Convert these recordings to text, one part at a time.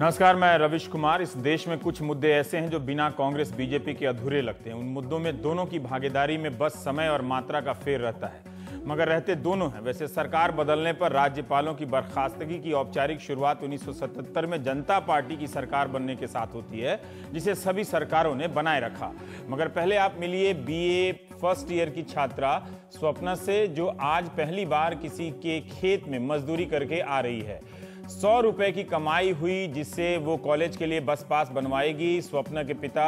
नमस्कार मैं रविश कुमार इस देश में कुछ मुद्दे ऐसे हैं जो बिना कांग्रेस बीजेपी के अधूरे लगते हैं उन मुद्दों में दोनों की भागीदारी में बस समय और मात्रा का फेर रहता है मगर रहते दोनों हैं वैसे सरकार बदलने पर राज्यपालों की बर्खास्तगी की औपचारिक शुरुआत 1977 में जनता पार्टी की सरकार बनने के साथ होती है जिसे सभी सरकारों ने बनाए रखा मगर पहले आप मिलिए बीए फर्स्ट ईयर की छात्रा स्वप्ना से जो आज पहली बार किसी के खेत में मजदूरी करके आ रही है सौ रुपए की कमाई हुई जिससे वो कॉलेज के लिए बस पास बनवाएगी स्वप्न के पिता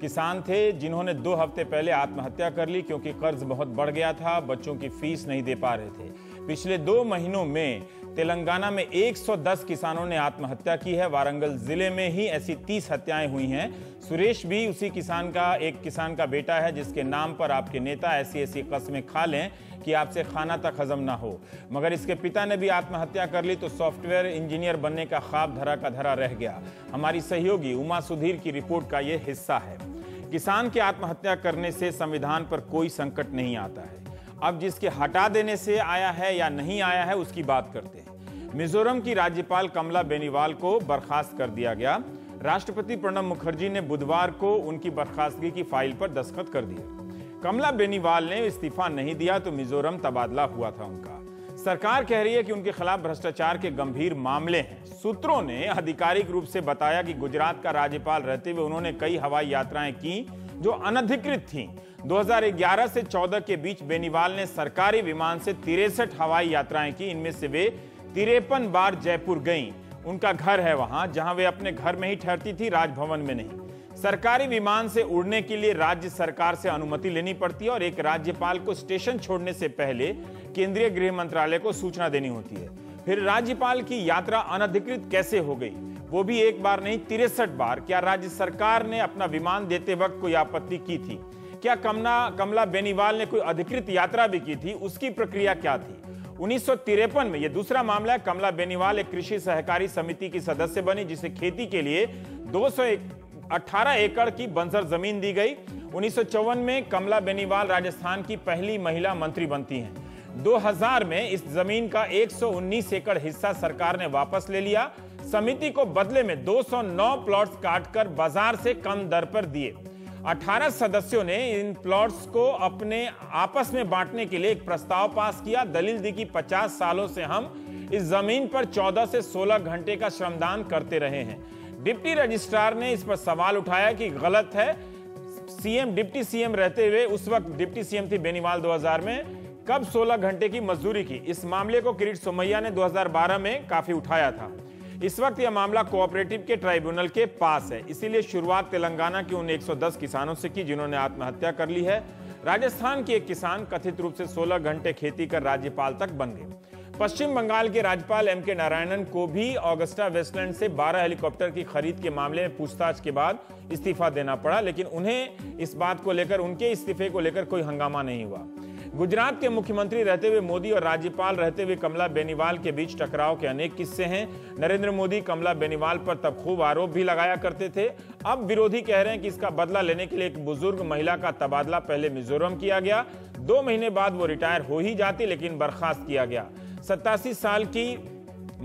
किसान थे जिन्होंने दो हफ्ते पहले आत्महत्या कर ली क्योंकि कर्ज बहुत बढ़ गया था बच्चों की फीस नहीं दे पा रहे थे पिछले दो महीनों में तेलंगाना में 110 किसानों ने आत्महत्या की है वारंगल जिले में ही ऐसी 30 हत्याएं हुई हैं सुरेश भी उसी किसान का एक किसान का बेटा है जिसके नाम पर आपके नेता ऐसी ऐसी कस्में खा लें कि आपसे खाना तक हजम ना हो मगर इसके पिता ने भी आत्महत्या कर ली तो सॉफ्टवेयर इंजीनियर बनने का ख्वाब धरा का धरा रह गया हमारी सहयोगी उमा सुधीर की रिपोर्ट का ये हिस्सा है किसान की आत्महत्या करने से संविधान पर कोई संकट नहीं आता है अब जिसके हटा देने से आया है या नहीं आया है उसकी बात करते हैं मिजोरम की राज्यपाल कमला बेनीवाल को बर्खास्त कर दिया गया राष्ट्रपति प्रणब मुखर्जी ने बुधवार को उनकी बर्खास्तगी की फाइल पर दस्तखत कर दिए कमला बेनीवाल ने इस्तीफा नहीं दिया तो मिजोरम तबादला हुआ था उनका सरकार कह रही है कि उनके खिलाफ भ्रष्टाचार के गंभीर मामले हैं सूत्रों ने आधिकारिक रूप से बताया कि गुजरात का राज्यपाल रहते हुए उन्होंने कई हवाई यात्राएं की जो अनधिकृत थीं 2011 से 14 के बीच बेनीवाल ने सरकारी विमान से तिरसठ हवाई यात्राएं की इनमें से वे तिरपन बार जयपुर गईं उनका घर है वहां जहां वे अपने घर में ही ठहरती थी राजभवन में नहीं सरकारी विमान से उड़ने के लिए राज्य सरकार से अनुमति लेनी पड़ती है और एक राज्यपाल को स्टेशन छोड़ने से पहले केंद्रीय गृह मंत्रालय को सूचना देनी होती है फिर राज्यपाल की यात्रा अनधिकृत कैसे हो गई वो भी एक बार नहीं तिरसठ बार क्या राज्य सरकार ने अपना विमान देते वक्त कोई आपत्ति की थी क्या कमला कमला बेनीवाल ने कोई अधिकृत यात्रा भी की थी उसकी प्रक्रिया क्या थी उन्नीस में यह दूसरा मामला है कमला बेनीवाल एक कृषि सहकारी समिति की सदस्य बनी जिसे खेती के लिए 218 एकड़ की बंसर जमीन दी गई उन्नीस में कमला बेनीवाल राजस्थान की पहली महिला मंत्री बनती हैं 2000 में इस जमीन का 119 एकड़ हिस्सा सरकार ने वापस ले लिया समिति को बदले में 209 प्लॉट्स काटकर बाजार से कम दर पर दिए 18 सदस्यों ने इन प्लॉट्स को अपने आपस में बांटने के लिए एक प्रस्ताव पास किया दलील दी कि 50 सालों से हम इस जमीन पर 14 से 16 घंटे का श्रमदान करते रहे हैं डिप्टी रजिस्ट्रार ने इस पर सवाल उठाया कि गलत है सीएम डिप्टी सीएम रहते हुए उस वक्त डिप्टी सीएम थी बेनीवाल 2000 में कब 16 घंटे की मजदूरी की इस मामले को किरीट सोमैया ने 2012 में काफी उठाया था इस वक्त यह मामला कोऑपरेटिव के ट्राइब्यूनल के पास है इसीलिए शुरुआत तेलंगाना के उन 110 किसानों से की जिन्होंने आत्महत्या कर ली है राजस्थान के एक किसान कथित रूप से 16 घंटे खेती कर राज्यपाल तक बन गए पश्चिम बंगाल के राज्यपाल एम के नारायणन को भी ऑगस्टा वेस्टलैंड से 12 हेलीकॉप्टर की खरीद के मामले में पूछताछ के बाद इस्तीफा देना पड़ा लेकिन उन्हें इस बात को लेकर उनके इस्तीफे को लेकर कोई हंगामा नहीं हुआ गुजरात के मुख्यमंत्री रहते हुए मोदी और राज्यपाल रहते हुए कमला बेनीवाल के बीच टकराव के अनेक किस्से हैं नरेंद्र मोदी कमला बेनीवाल पर तब खूब आरोप भी लगाया करते थे अब विरोधी कह रहे हैं कि इसका बदला लेने के लिए एक बुजुर्ग महिला का तबादला पहले मिजोरम किया गया दो महीने बाद वो रिटायर हो ही जाती लेकिन बर्खास्त किया गया सत्तासी साल की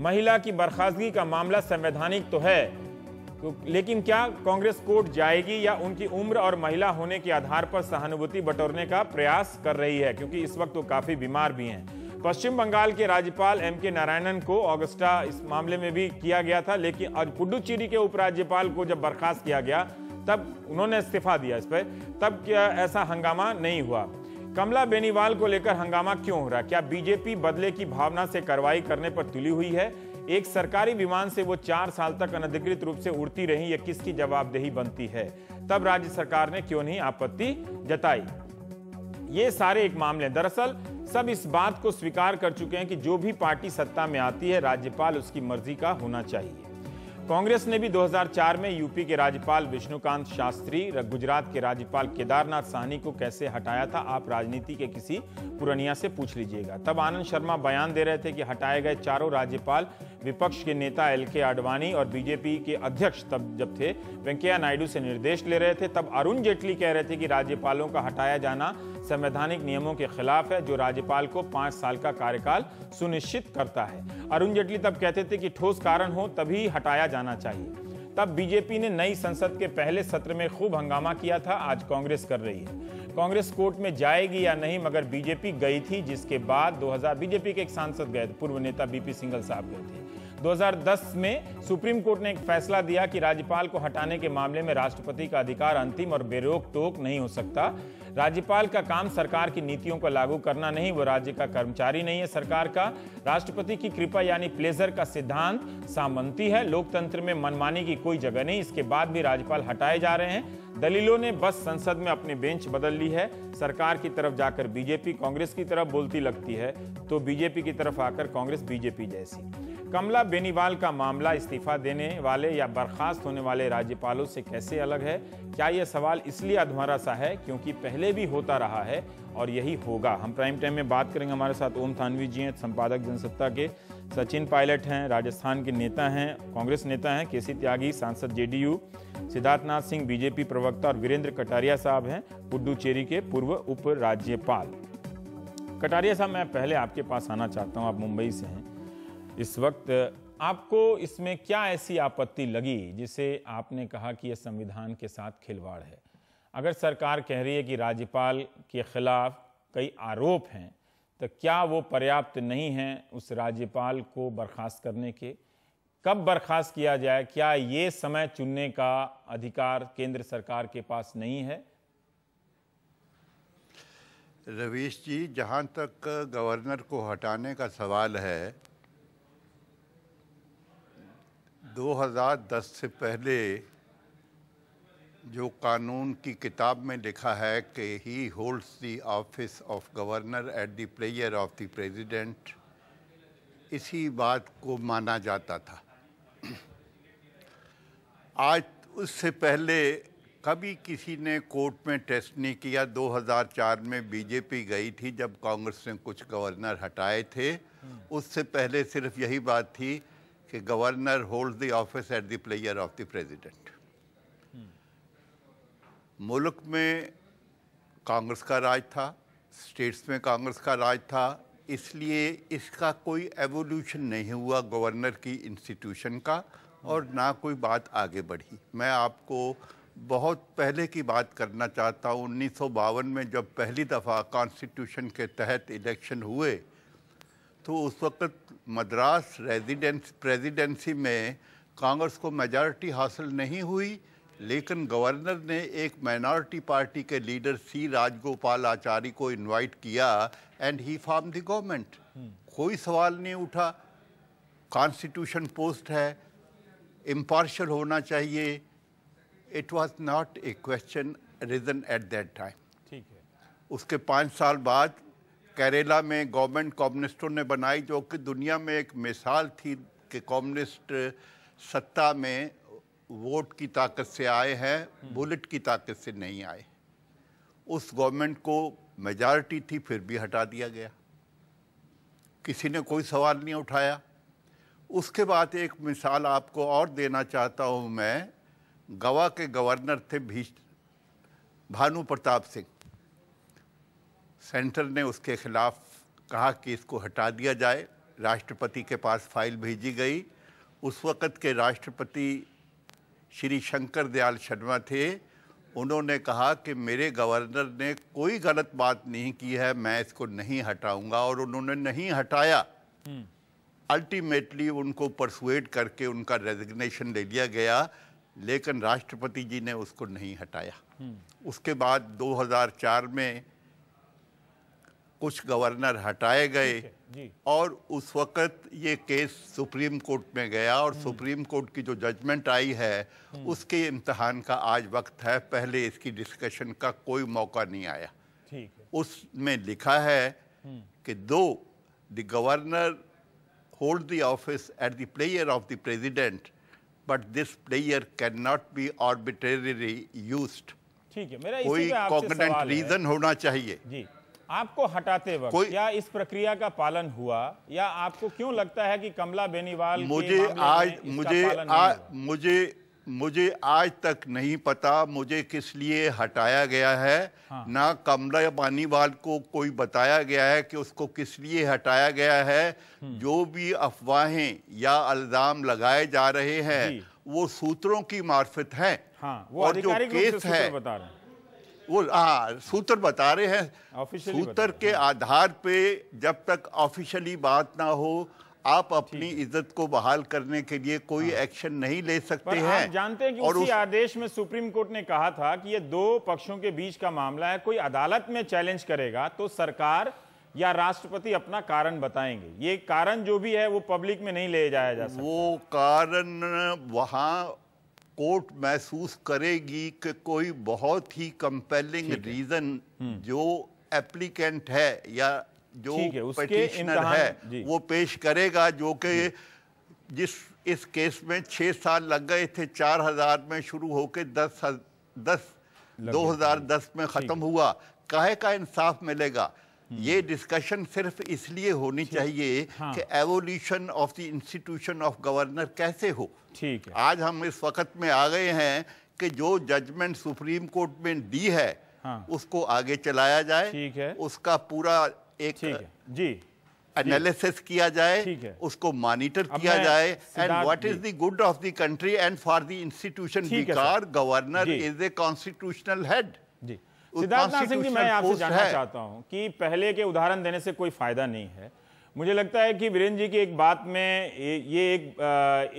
महिला की बर्खास्तगी का मामला संवैधानिक तो है तो लेकिन क्या कांग्रेस कोर्ट जाएगी या उनकी उम्र और महिला होने के आधार पर सहानुभूति बटोरने का प्रयास कर रही है क्योंकि इस वक्त वो तो काफी बीमार भी हैं पश्चिम बंगाल के राज्यपाल एम के नारायणन को ऑगस्टा इस मामले में भी किया गया था लेकिन और पुडुचेरी के उपराज्यपाल को जब बर्खास्त किया गया तब उन्होंने इस्तीफा दिया इस पर तब क्या ऐसा हंगामा नहीं हुआ कमला बेनीवाल को लेकर हंगामा क्यों हो रहा क्या बीजेपी बदले की भावना से कार्रवाई करने पर तुली हुई है एक सरकारी विमान से वो चार साल तक अनधिकृत रूप से उड़ती रही ये किसकी जवाबदेही बनती है तब राज्य सरकार ने क्यों नहीं आपत्ति जताई ये सारे एक मामले दरअसल सब इस बात को स्वीकार कर चुके हैं कि जो भी पार्टी सत्ता में आती है राज्यपाल उसकी मर्जी का होना चाहिए कांग्रेस ने भी 2004 में यूपी के राज्यपाल विष्णुकांत शास्त्री गुजरात के राज्यपाल केदारनाथ साहनी को कैसे हटाया था आप राजनीति के किसी पुरनिया से पूछ लीजिएगा तब आनंद शर्मा बयान दे रहे थे कि हटाए गए चारों राज्यपाल विपक्ष के नेता एल के आडवाणी और बीजेपी के अध्यक्ष तब जब थे वेंकैया नायडू से निर्देश ले रहे थे तब अरुण जेटली कह रहे थे कि राज्यपालों का हटाया जाना संवैधानिक नियमों के खिलाफ है जो राज्यपाल को पांच साल का कार्यकाल सुनिश्चित करता है अरुण जेटली तब कहते थे कि ठोस कारण हो तभी हटाया जाना चाहिए तब बीजेपी ने नई संसद के पहले सत्र में खूब हंगामा किया था आज कांग्रेस कर रही है कांग्रेस कोर्ट में जाएगी या नहीं मगर बीजेपी गई थी जिसके बाद 2000 बीजेपी के एक सांसद गए थे पूर्व नेता बीपी सिंगल साहब गए थे 2010 में सुप्रीम कोर्ट ने एक फैसला दिया कि राज्यपाल को हटाने के मामले में राष्ट्रपति का अधिकार अंतिम और बेरोक टोक नहीं हो सकता राज्यपाल का काम सरकार की नीतियों को लागू करना नहीं वो राज्य का कर्मचारी नहीं है सरकार का राष्ट्रपति की कृपा यानी प्लेजर का सिद्धांत सामंती है लोकतंत्र में मनमानी की कोई जगह नहीं इसके बाद भी राज्यपाल हटाए जा रहे हैं दलीलों ने बस संसद में अपने बेंच बदल ली है सरकार की तरफ जाकर बीजेपी कांग्रेस की तरफ बोलती लगती है तो बीजेपी की तरफ आकर कांग्रेस बीजेपी जैसी कमला बेनीवाल का मामला इस्तीफा देने वाले या बर्खास्त होने वाले राज्यपालों से कैसे अलग है क्या यह सवाल इसलिए अधमरा सा है क्योंकि पहले भी होता रहा है और यही होगा हम प्राइम टाइम में बात करेंगे हमारे साथ ओम थानवी जी हैं संपादक जनसत्ता के सचिन पायलट हैं राजस्थान के नेता हैं कांग्रेस नेता हैं के त्यागी सांसद जेडीयू सिद्धार्थनाथ सिंह बीजेपी प्रवक्ता और वीरेंद्र कटारिया साहब हैं पुडुचेरी के पूर्व उप राज्यपाल कटारिया साहब मैं पहले आपके पास आना चाहता हूँ आप मुंबई से हैं इस वक्त आपको इसमें क्या ऐसी आपत्ति लगी जिसे आपने कहा कि यह संविधान के साथ खिलवाड़ है अगर सरकार कह रही है कि राज्यपाल के खिलाफ कई आरोप हैं तो क्या वो पर्याप्त नहीं हैं उस राज्यपाल को बर्खास्त करने के कब बर्खास्त किया जाए क्या ये समय चुनने का अधिकार केंद्र सरकार के पास नहीं है रवीश जी जहाँ तक गवर्नर को हटाने का सवाल है 2010 से पहले जो कानून की किताब में लिखा है कि he holds the office of governor at the pleasure of the president इसी बात को माना जाता था आज उससे पहले कभी किसी ने कोर्ट में टेस्ट नहीं किया 2004 में बीजेपी गई थी जब कांग्रेस ने कुछ गवर्नर हटाए थे उससे पहले सिर्फ यही बात थी कि governor hold the office at the pleasure of the president मुल्क में कांग्रेस का राज था स्टेट्स में कांग्रेस का राज था इसलिए इसका कोई एवोल्यूशन नहीं हुआ गवर्नर की इंस्टीट्यूशन का और ना कोई बात आगे बढ़ी मैं आपको बहुत पहले की बात करना चाहता हूँ उन्नीस में जब पहली दफ़ा कॉन्स्टिट्यूशन के तहत इलेक्शन हुए तो उस वक्त मद्रास रेजिडेंस प्रेसिडेंसी में कांग्रेस को मेजॉरिटी हासिल नहीं हुई लेकिन गवर्नर ने एक माइनॉरिटी पार्टी के लीडर सी राजगोपाल आचार्य को इनवाइट किया and he form the government कोई सवाल नहीं उठा कॉन्स्टिट्यूशन पोस्ट है इम्पार्शल होना चाहिए it was not a question reason at that time ठीक है उसके पाँच साल बाद केरला में गवर्नमेंट कॉम्युनिस्टों ने बनाई जो कि दुनिया में एक मिसाल थी कि कॉम्युनिस्ट सत्ता में वोट की ताकत से आए हैं हम्म। बुलेट की ताकत से नहीं आए उस गवर्नमेंट को मेजॉरिटी थी फिर भी हटा दिया गया किसी ने कोई सवाल नहीं उठाया उसके बाद एक मिसाल आपको और देना चाहता हूँ मैं गवा के गवर्नर थे भीष भानु प्रताप सिंह सेंटर ने उसके खिलाफ कहा कि इसको हटा दिया जाए राष्ट्रपति के पास फाइल भेजी गई उस वक़्त के राष्ट्रपति श्री शंकर दयाल शर्मा थे उन्होंने कहा कि मेरे गवर्नर ने कोई गलत बात नहीं की है मैं इसको नहीं हटाऊंगा और उन्होंने नहीं हटाया हम्म। अल्टीमेटली उनको परसुएट करके उनका रेजिग्नेशन ले लिया गया लेकिन राष्ट्रपति जी ने उसको नहीं हटाया हम्म। उसके बाद 2004 में कुछ गवर्नर हटाए गए और उस वक़्त ये केस सुप्रीम कोर्ट में गया और हम्म। सुप्रीम कोर्ट की जो जजमेंट आई है हम्म। उसके इम्तहान का आज वक्त है पहले इसकी डिस्कशन का कोई मौका नहीं आया उसमें लिखा है हम्म। कि though the governor the office at the pleasure of the president but this pleasure can not be arbitrarily used ठीक है मेरा कोई कॉग्नेंट रीजन होना चाहिए जी आपको हटाते वक्त क्या इस प्रक्रिया का पालन हुआ या आपको क्यों लगता है कि कमला बेनीवाल मुझे आज मुझे आ, मुझे मुझे आज तक नहीं पता मुझे किस लिए हटाया गया है हाँ। ना कमला बानीवाल को कोई बताया गया है कि उसको किस लिए हटाया गया है हम्म। जो भी अफवाहें या अल्जाम लगाए जा रहे हैं वो सूत्रों की मार्फत है हाँ, वो और जो केस है बता रहे हैं। वो आ, सूत्र बता रहे हैं सूत्र के है। हाँ। आधार पे जब तक ऑफिशियली बात ना हो आप अपनी इज्जत को बहाल करने के लिए कोई हाँ। एक्शन नहीं ले सकते हैं जानते हैं कि और उसी उस... आदेश में सुप्रीम कोर्ट ने कहा था कि ये दो पक्षों के बीच का मामला है कोई अदालत में चैलेंज करेगा तो सरकार या राष्ट्रपति अपना कारण बताएंगे ये कारण जो भी है वो पब्लिक में नहीं ले जाया जा सकता वो कारण वहां कोर्ट महसूस करेगी कि कोई बहुत ही कंपेलिंग रीजन हम्म। जो एप्लीकेंट है या जो पटिशनर है वो पेश करेगा जो कि जिस इस केस में छः साल लग गए थे चार हजार में शुरू होकर दस दस दो हजार दस में ख़त्म हुआ काहे का इंसाफ मिलेगा हम्म। ये डिस्कशन सिर्फ इसलिए होनी चाहिए हाँ। कि evolution of the institution of governor कैसे हो ठीक है आज हम इस वक्त में आ गए हैं कि जो जजमेंट सुप्रीम कोर्ट में दी है हाँ। उसको आगे चलाया जाए ठीक है उसका पूरा एक ठीक है। जी एनालिसिस किया जाए उसको मॉनिटर किया जाए and what is the good of the country and for the institution because governor is a constitutional head Siddharth Singh ji मैं आपसे जानना चाहता हूं कि पहले के उदाहरण देने से कोई फायदा नहीं है मुझे लगता है कि वीरेंद्र जी की एक बात में ये एक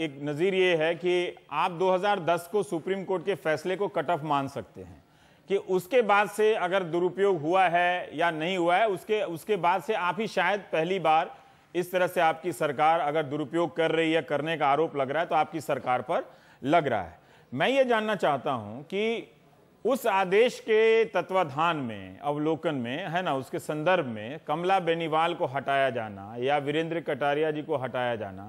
एक नज़ीर ये है कि आप 2010 को सुप्रीम कोर्ट के फैसले को कट ऑफ मान सकते हैं कि उसके बाद से अगर दुरुपयोग हुआ है या नहीं हुआ है उसके उसके बाद से आप ही शायद पहली बार इस तरह से आपकी सरकार अगर दुरुपयोग कर रही है करने का आरोप लग रहा है तो आपकी सरकार पर लग रहा है मैं ये जानना चाहता हूं कि उस आदेश के तत्वाधान में अवलोकन में है ना उसके संदर्भ में कमला बेनीवाल को हटाया जाना या वीरेंद्र कटारिया जी को हटाया जाना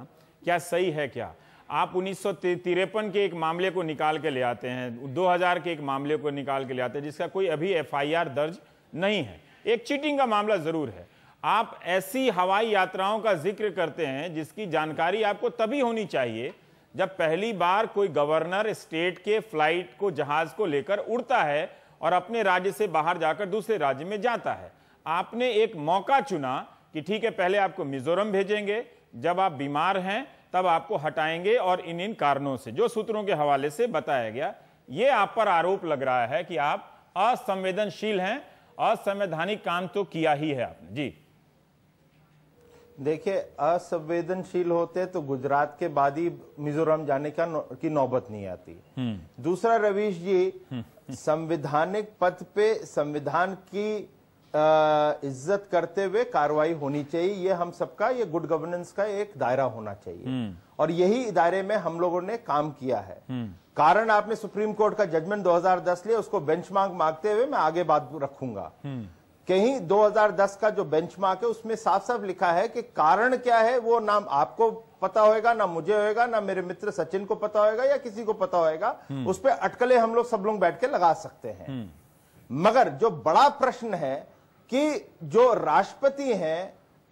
क्या सही है क्या आप उन्नीस के एक मामले को निकाल के ले आते हैं 2000 के एक मामले को निकाल के ले आते हैं जिसका कोई अभी एफआईआर दर्ज नहीं है एक चीटिंग का मामला जरूर है आप ऐसी हवाई यात्राओं का जिक्र करते हैं जिसकी जानकारी आपको तभी होनी चाहिए जब पहली बार कोई गवर्नर स्टेट के फ्लाइट को जहाज को लेकर उड़ता है और अपने राज्य से बाहर जाकर दूसरे राज्य में जाता है आपने एक मौका चुना कि ठीक है पहले आपको मिजोरम भेजेंगे जब आप बीमार हैं तब आपको हटाएंगे और इन इन कारणों से जो सूत्रों के हवाले से बताया गया ये आप पर आरोप लग रहा है कि आप असंवेदनशील हैं असंवैधानिक काम तो किया ही है आपने जी देखिए असंवेदनशील होते तो गुजरात के बाद ही मिजोरम जाने का की नौबत नहीं आती हम्म। दूसरा रवीश जी हम्म। संविधानिक पद पे संविधान की इज्जत करते हुए कार्रवाई होनी चाहिए ये हम सबका ये गुड गवर्नेंस का एक दायरा होना चाहिए हम्म। और यही दायरे में हम लोगों ने काम किया है कारण आपने सुप्रीम कोर्ट का जजमेंट 2010 लिया उसको बेंचमार्क मांगते हुए मैं आगे बात रखूंगा कहीं 2010 का जो बेंचमार्क है उसमें साफ साफ लिखा है कि कारण क्या है वो नाम आपको पता होएगा ना मुझे होएगा ना मेरे मित्र सचिन को पता होएगा या किसी को पता होएगा हम्म। उस पर अटकले हम लोग सब लोग बैठ के लगा सकते हैं हम्म। मगर जो बड़ा प्रश्न है कि जो राष्ट्रपति हैं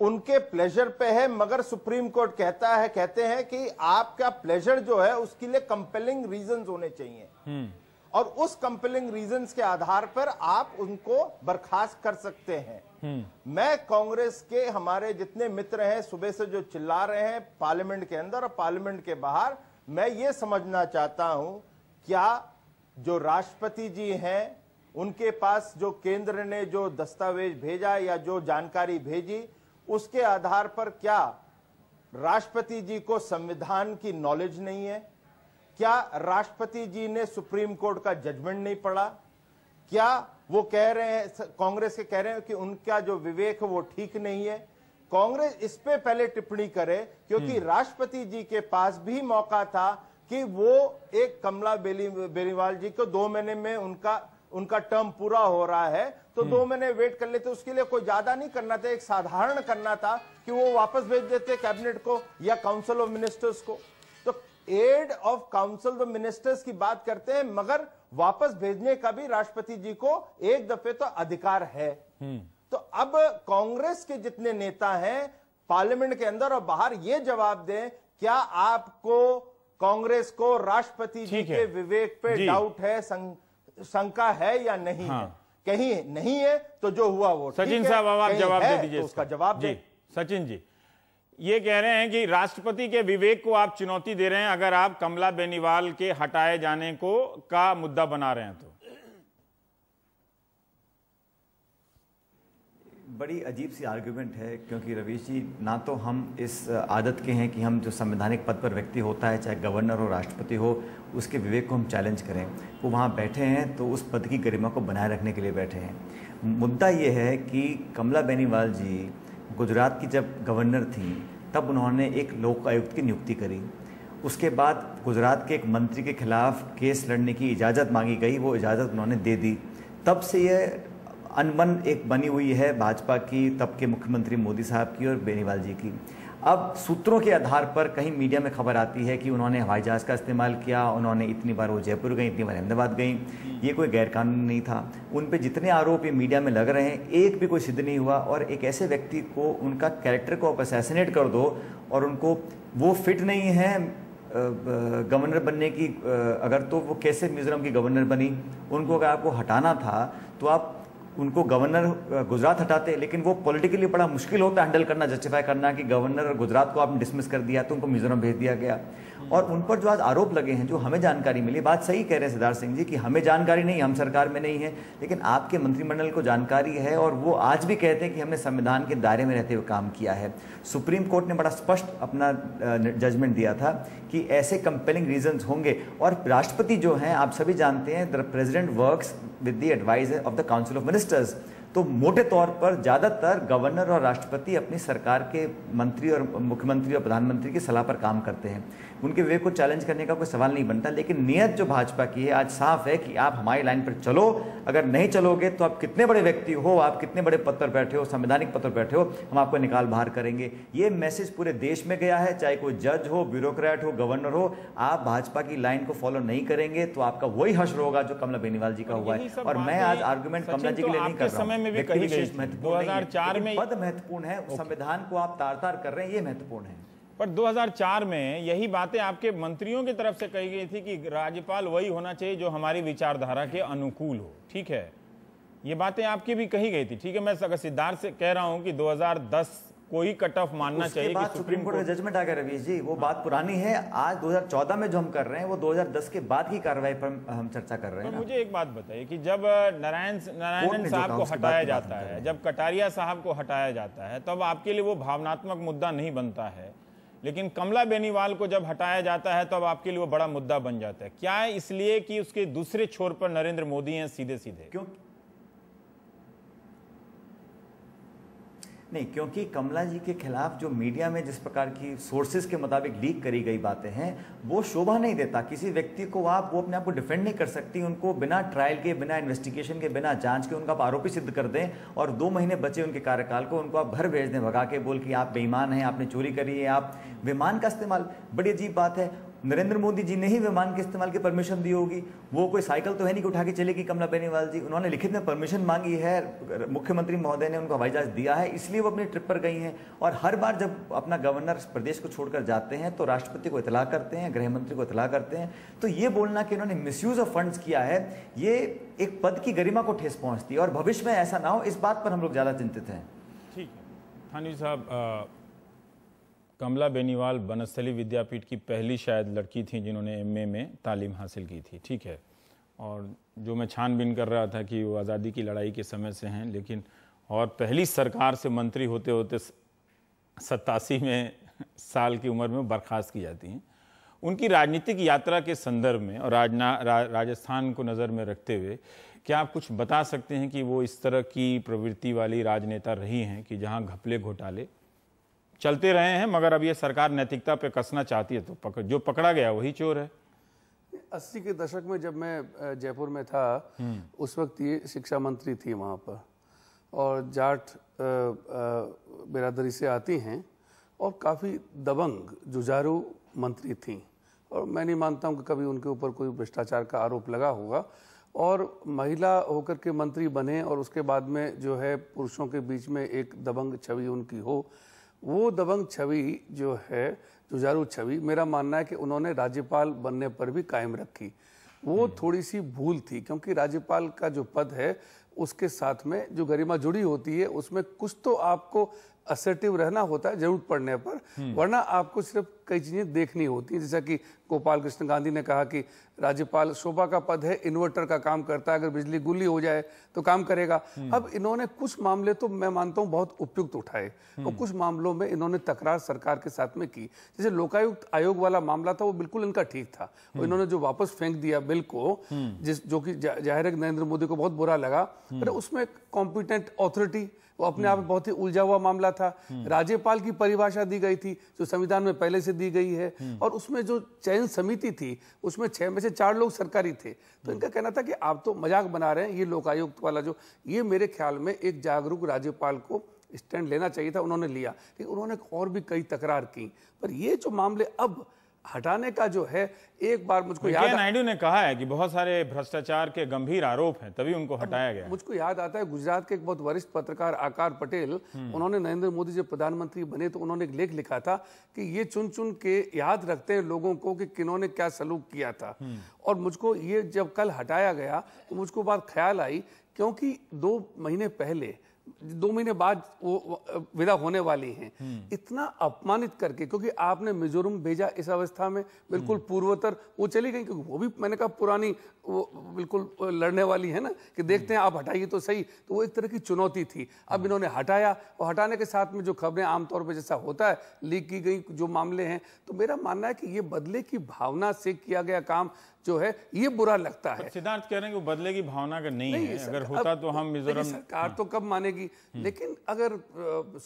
उनके प्लेजर पे है मगर सुप्रीम कोर्ट कहता है कहते हैं कि आपका प्लेजर जो है उसके लिए कंपेलिंग रीजन होने चाहिए हम्म। और उस कंपेलिंग रीजन के आधार पर आप उनको बर्खास्त कर सकते हैं हम्म। मैं कांग्रेस के हमारे जितने मित्र हैं सुबह से जो चिल्ला रहे हैं पार्लियामेंट के अंदर और पार्लियामेंट के बाहर मैं ये समझना चाहता हूं क्या जो राष्ट्रपति जी हैं उनके पास जो केंद्र ने जो दस्तावेज भेजा या जो जानकारी भेजी उसके आधार पर क्या राष्ट्रपति जी को संविधान की नॉलेज नहीं है क्या राष्ट्रपति जी ने सुप्रीम कोर्ट का जजमेंट नहीं पढ़ा क्या वो कह रहे हैं कांग्रेस के कह रहे हैं कि उनका जो विवेक वो ठीक नहीं है कांग्रेस इस पे पहले टिप्पणी करे क्योंकि हम्म। राष्ट्रपति जी के पास भी मौका था कि वो एक कमला बेली बेनीवाल जी को दो महीने में उनका उनका टर्म पूरा हो रहा है तो दो हम्म। महीने वेट कर लेते उसके लिए कोई ज्यादा नहीं करना था एक साधारण करना था कि वो वापस भेज देते कैबिनेट को या काउंसिल ऑफ मिनिस्टर्स को aid of council of ministers की बात करते हैं मगर वापस भेजने का भी राष्ट्रपति जी को एक दफे तो अधिकार है हम्म। तो अब कांग्रेस के जितने नेता हैं पार्लियामेंट के अंदर और बाहर ये जवाब दें क्या आपको कांग्रेस को राष्ट्रपति जी के विवेक पे डाउट है शंका है या नहीं हाँ। है कहीं नहीं है तो जो हुआ वो सचिन साहब आप जवाब दे दीजिए तो उसका जवाब दे सचिन जी ये कह रहे हैं कि राष्ट्रपति के विवेक को आप चुनौती दे रहे हैं अगर आप कमला बेनीवाल के हटाए जाने को का मुद्दा बना रहे हैं तो बड़ी अजीब सी आर्ग्यूमेंट है क्योंकि रवीश जी ना तो हम इस आदत के हैं कि हम जो संवैधानिक पद पर व्यक्ति होता है चाहे गवर्नर हो राष्ट्रपति हो उसके विवेक को हम चैलेंज करें वो वहाँ बैठे हैं तो उस पद की गरिमा को बनाए रखने के लिए बैठे हैं मुद्दा ये है कि कमला बेनीवाल जी गुजरात की जब गवर्नर थी तब उन्होंने एक लोक आयुक्त की नियुक्ति करी उसके बाद गुजरात के एक मंत्री के खिलाफ केस लड़ने की इजाज़त मांगी गई वो इजाज़त उन्होंने दे दी तब से यह अनबन एक बनी हुई है भाजपा की तब के मुख्यमंत्री मोदी साहब की और बेनीवाल जी की अब सूत्रों के आधार पर कहीं मीडिया में खबर आती है कि उन्होंने हवाई जहाज़ का इस्तेमाल किया उन्होंने इतनी बार वो जयपुर गई इतनी बार अहमदाबाद गई हम्म। ये कोई गैरकानूनी नहीं था उन पर जितने आरोप ये मीडिया में लग रहे हैं एक भी कोई सिद्ध नहीं हुआ और एक ऐसे व्यक्ति को उनका कैरेक्टर को आप असैसिनेट कर दो और उनको वो फिट नहीं है गवर्नर बनने की अगर तो वो कैसे मिजोरम की गवर्नर बनी उनको अगर आपको हटाना था तो आप उनको गवर्नर गुजरात हटाते लेकिन वो पॉलिटिकली बड़ा मुश्किल होता है हैंडल करना जस्टिफाई करना कि गवर्नर गुजरात को आपने डिसमिस कर दिया तो उनको मिजोरम भेज दिया गया और उन पर जो आज आरोप लगे हैं जो हमें जानकारी मिली बात सही कह रहे हैं सिद्धार्थ सिंह जी कि हमें जानकारी नहीं हम सरकार में नहीं है लेकिन आपके मंत्रिमंडल को जानकारी है और वो आज भी कहते हैं कि हमने संविधान के दायरे में रहते हुए काम किया है सुप्रीम कोर्ट ने बड़ा स्पष्ट अपना जजमेंट दिया था कि ऐसे कंपेलिंग रीजन होंगे और राष्ट्रपति जो हैं आप सभी जानते हैं the president work with the advice of the council of ministers तो मोटे तौर पर ज़्यादातर गवर्नर और राष्ट्रपति अपनी सरकार के मंत्री और मुख्यमंत्री और प्रधानमंत्री की सलाह पर काम करते हैं उनके वे को चैलेंज करने का कोई सवाल नहीं बनता लेकिन नियत जो भाजपा की है आज साफ है कि आप हमारी लाइन पर चलो अगर नहीं चलोगे तो आप कितने बड़े व्यक्ति हो आप कितने बड़े पद पर बैठे हो संवैधानिक पद पर बैठे हो हम आपको निकाल बाहर करेंगे ये मैसेज पूरे देश में गया है चाहे कोई जज हो ब्यूरोक्रेट हो गवर्नर हो आप भाजपा की लाइन को फॉलो नहीं करेंगे तो आपका वही हश्र होगा जो कमला बेनीवाल जी का हुआ है और मैं आज आर्ग्यूमेंट कमला जी तो के लिए नहीं कर रहा हूँ पद महत्वपूर्ण है संविधान को आप तार तार कर रहे हैं ये महत्वपूर्ण है पर 2004 में यही बातें आपके मंत्रियों की तरफ से कही गई थी कि राज्यपाल वही होना चाहिए जो हमारी विचारधारा के अनुकूल हो ठीक है ये बातें आपकी भी कही गई थी ठीक है मैं सिद्धार्थ से कह रहा हूँ कि 2010 को ही कट ऑफ मानना चाहिए कि सुप्रीम कोर्ट का जजमेंट आ गया रवीश जी वो हाँ। बात पुरानी है आज 2014 में जो हम कर रहे हैं वो 2010 के बाद की कार्रवाई पर हम चर्चा कर रहे हैं तो मुझे एक बात बताइए कि जब नारायण नारायण साहब को हटाया जाता है जब कटारिया साहब को हटाया जाता है तब आपके लिए वो भावनात्मक मुद्दा नहीं बनता है लेकिन कमला बेनीवाल को जब हटाया जाता है तो अब आपके लिए वो बड़ा मुद्दा बन जाता है क्या है इसलिए कि उसके दूसरे छोर पर नरेंद्र मोदी हैं सीधे सीधे क्यों नहीं क्योंकि कमला जी के खिलाफ जो मीडिया में जिस प्रकार की सोर्सेज के मुताबिक लीक करी गई बातें हैं वो शोभा नहीं देता किसी व्यक्ति को आप वो अपने आप को डिफेंड नहीं कर सकती उनको बिना ट्रायल के बिना इन्वेस्टिगेशन के बिना जांच के उनका आप आरोपी सिद्ध कर दें और दो महीने बचे उनके कार्यकाल को उनको आप घर भेज दें भगा के बोल कि आप बेईमान हैं आपने चोरी करी है आप विमान का इस्तेमाल बड़ी अजीब बात है नरेंद्र मोदी जी ने ही विमान के इस्तेमाल की परमिशन दी होगी वो कोई साइकिल तो है नहीं कि उठा के चलेगी कमला बेनीवाल जी उन्होंने लिखित में परमिशन मांगी है मुख्यमंत्री महोदय ने उनको हवाई जहाज दिया है इसलिए वो अपनी ट्रिप पर गई हैं और हर बार जब अपना गवर्नर प्रदेश को छोड़कर जाते हैं तो राष्ट्रपति को इतला करते हैं गृह मंत्री को इतला करते हैं तो ये बोलना कि उन्होंने मिस ऑफ फंड्स किया है ये एक पद की गरिमा को ठेस पहुँचती है और भविष्य में ऐसा ना हो इस बात पर हम लोग ज़्यादा चिंतित हैं ठीक है थानी साहब कमला बेनीवाल बनस्थली विद्यापीठ की पहली शायद लड़की थी जिन्होंने एमए में तालीम हासिल की थी ठीक है और जो मैं छानबीन कर रहा था कि वो आज़ादी की लड़ाई के समय से हैं लेकिन और पहली सरकार से मंत्री होते होते सत्तासी में साल की उम्र में बर्खास्त की जाती हैं उनकी राजनीतिक यात्रा के संदर्भ में और राजना रा, राजस्थान को नज़र में रखते हुए क्या आप कुछ बता सकते हैं कि वो इस तरह की प्रवृत्ति वाली राजनेता रही हैं कि जहां घपले घोटाले चलते रहे हैं मगर अब ये सरकार नैतिकता पे कसना चाहती है तो पक, जो पकड़ा गया वही चोर है अस्सी के दशक में जब मैं जयपुर में था हम्म। उस वक्त ये शिक्षा मंत्री थी वहाँ पर और जाट बिरादरी से आती हैं और काफ़ी दबंग जुझारू मंत्री थी और मैं नहीं मानता हूँ कि कभी उनके ऊपर कोई भ्रष्टाचार का आरोप लगा होगा और महिला होकर के मंत्री बने और उसके बाद में जो है पुरुषों के बीच में एक दबंग छवि उनकी हो वो दबंग छवि जो है जुझारू छवि मेरा मानना है कि उन्होंने राज्यपाल बनने पर भी कायम रखी वो हम्म। थोड़ी सी भूल थी क्योंकि राज्यपाल का जो पद है उसके साथ में जो गरिमा जुड़ी होती है उसमें कुछ तो आपको असर्टिव रहना होता है जरूरत पड़ने पर हम्म। वरना आपको सिर्फ कई चीजें देखनी होती हैं जैसा कि गोपाल कृष्ण गांधी ने कहा कि राज्यपाल शोभा का पद है इन्वर्टर का काम करता है अगर बिजली गुल्ली हो जाए तो काम करेगा हम्म। अब इन्होंने कुछ मामले तो मैं मानता हूं बहुत उपयुक्त उठाए हम्म। और कुछ मामलों में इन्होंने तकरार सरकार के साथ में की जैसे लोकायुक्त आयोग वाला मामला था वो बिल्कुल इनका ठीक था और इन्होंने जो वापस फेंक दिया बिल को जिस जो कि जाहिर नरेंद्र मोदी को बहुत बुरा लगा पर उसमें कॉम्पिटेंट ऑथोरिटी वो अपने आप में हम्म। बहुत ही उलझा हुआ मामला था हम्म। राज्यपाल की परिभाषा दी गई थी जो संविधान में पहले से दी गई है हम्म। और उसमें जो चयन समिति थी उसमें छह में से चार लोग सरकारी थे तो इनका कहना था कि आप तो मजाक बना रहे हैं ये लोक आयुक्त वाला जो ये मेरे ख्याल में एक जागरूक राज्यपाल को स्टैंड लेना चाहिए था उन्होंने लिया लेकिन उन्होंने और भी कई तकरार की पर ये जो मामले अब हटाने का जो है एक बार मुझको याद नायडू ने कहा है कि बहुत सारे भ्रष्टाचार के गंभीर आरोप हैं तभी उनको हटाया गया मुझको याद आता है गुजरात के एक बहुत वरिष्ठ पत्रकार आकार पटेल हम्म। उन्होंने नरेंद्र मोदी जब प्रधानमंत्री बने तो उन्होंने एक लेख लिखा था कि ये चुन चुन के याद रखते हैं लोगों को कि किन्होंने क्या सलूक किया था हम्म। और मुझको ये जब कल हटाया गया तो मुझको बात ख्याल आई क्योंकि दो महीने पहले दो महीने बाद वो विदा होने वाली हैं हम्म। इतना अपमानित करके क्योंकि आपने मिजोरम भेजा इस अवस्था में बिल्कुल हम्म। पूर्वोत्तर वो चली गई क्योंकि वो भी मैंने कहा पुरानी वो बिल्कुल लड़ने वाली है ना कि हम्म। देखते हैं आप हटाइए तो सही तो वो एक तरह की चुनौती थी अब इन्होंने हटाया और हटाने के साथ में जो खबरें आमतौर पर जैसा होता है लीक की गई जो मामले हैं तो मेरा मानना है कि ये बदले की भावना से किया गया काम जो है ये बुरा लगता है सिद्धार्थ कह रहे हैं कि बदले की भावना का नहीं, नहीं है अगर होता तो हम मिजोरम सरकार तो कब मानेगी हम्म। लेकिन अगर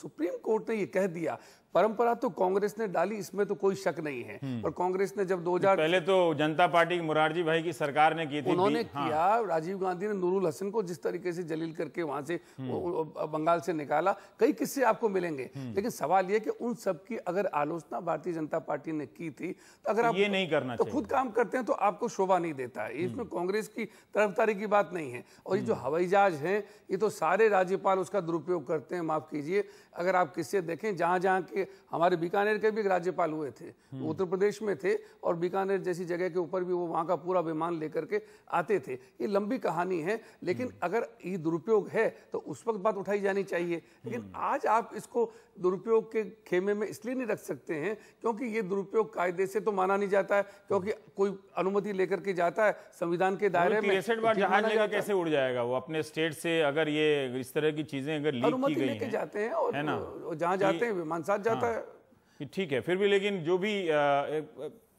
सुप्रीम कोर्ट ने ये कह दिया परंपरा तो कांग्रेस ने डाली इसमें तो कोई शक नहीं है हम्म। और कांग्रेस ने जब 2000 पहले तो जनता पार्टी मुरारजी भाई की सरकार ने की थी उन्होंने हाँ। किया राजीव गांधी ने नूरुल हसन को जिस तरीके से जलील करके वहां से हम्म। बंगाल से निकाला कई किस्से आपको मिलेंगे हम्म। लेकिन सवाल यह कि उन सब की अगर आलोचना भारतीय जनता पार्टी ने की थी तो अगर तो आप ये नहीं करना तो खुद काम करते हैं तो आपको शोभा नहीं देता है इसमें कांग्रेस की तरफदारी की बात नहीं है और ये जो हवाई जहाज है ये तो सारे राज्यपाल उसका दुरुपयोग करते हैं माफ कीजिए अगर आप किस्से देखें जहां जहां के हमारे बीकानेर के भी राज्यपाल हुए थे उत्तर प्रदेश में थे और बीकानेर जैसी जगह के ऊपर भी वो वहाँ का पूरा विमान लेकर के आते थे ये लंबी कहानी है लेकिन अगर ये दुरुपयोग है तो उस वक्त बात उठाई जानी चाहिए लेकिन आज आप इसको दुरुपयोग के खेमे में इसलिए नहीं रख सकते हैं क्योंकि ये दुरुपयोग कायदे से तो माना नहीं जाता है क्योंकि कोई अनुमति लेकर के जाता है संविधान के दायरे में तो बार जहाज लेकर कैसे उड़ जाएगा वो अपने स्टेट से अगर ये इस तरह की चीजें अगर अनुमति लेके जाते हैं और जहाँ तो जाते हैं विमान साथ हाँ। जाता है ठीक है फिर भी लेकिन जो भी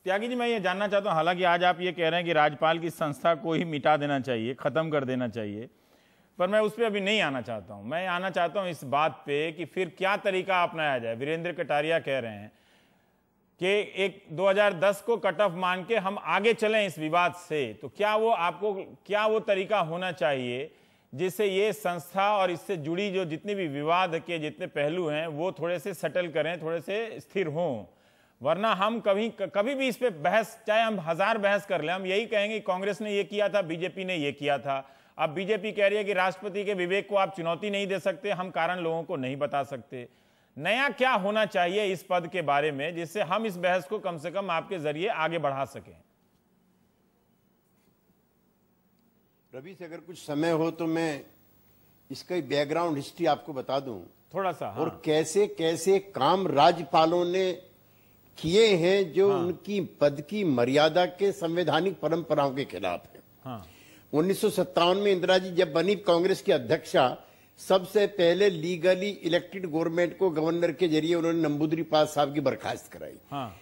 त्यागी जी मैं ये जानना चाहता हूँ हालांकि आज आप ये कह रहे हैं कि राज्यपाल की संस्था को ही मिटा देना चाहिए खत्म कर देना चाहिए पर मैं उस पर अभी नहीं आना चाहता हूँ मैं आना चाहता हूँ इस बात पे कि फिर क्या तरीका अपनाया जाए वीरेंद्र कटारिया कह रहे हैं कि एक 2010 को कट ऑफ मान के हम आगे चलें इस विवाद से तो क्या वो आपको क्या वो तरीका होना चाहिए जिससे ये संस्था और इससे जुड़ी जो जितने भी विवाद के जितने पहलू हैं वो थोड़े से सेटल करें थोड़े से स्थिर हों वरना हम कभी कभी भी इस पर बहस चाहे हम हजार बहस कर लें हम यही कहेंगे कांग्रेस ने ये किया था बीजेपी ने ये किया था अब बीजेपी कह रही है कि राष्ट्रपति के विवेक को आप चुनौती नहीं दे सकते हम कारण लोगों को नहीं बता सकते नया क्या होना चाहिए इस पद के बारे में जिससे हम इस बहस को कम से कम आपके जरिए आगे बढ़ा सकें रवि से अगर कुछ समय हो तो मैं इसका बैकग्राउंड हिस्ट्री आपको बता दूं थोड़ा सा हाँ। और कैसे कैसे काम राज्यपालों ने किए हैं जो हाँ। उनकी पद की मर्यादा के संवैधानिक परंपराओं के खिलाफ है हाँ। उन्नीस में इंदिरा जी जब बनी कांग्रेस की अध्यक्षा सबसे पहले लीगली इलेक्टेड गवर्नमेंट को गवर्नर के जरिए उन्होंने नंबूदरी पाल साहब की बर्खास्त कराई हाँ।